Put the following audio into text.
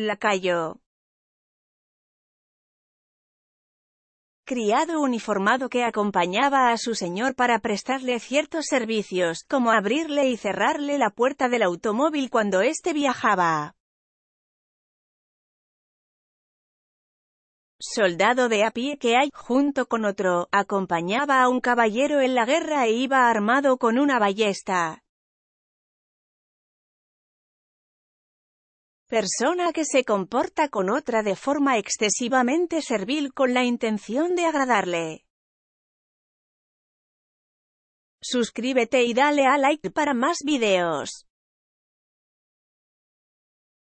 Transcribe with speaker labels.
Speaker 1: Lacayo.
Speaker 2: criado uniformado que acompañaba a su señor para prestarle ciertos servicios, como abrirle y cerrarle la puerta del automóvil cuando éste viajaba.
Speaker 1: Soldado de a pie que hay, junto con otro, acompañaba a un caballero en la guerra e iba armado con una ballesta. Persona que se comporta con otra de forma excesivamente servil con la
Speaker 3: intención de agradarle. Suscríbete y dale a like para más videos.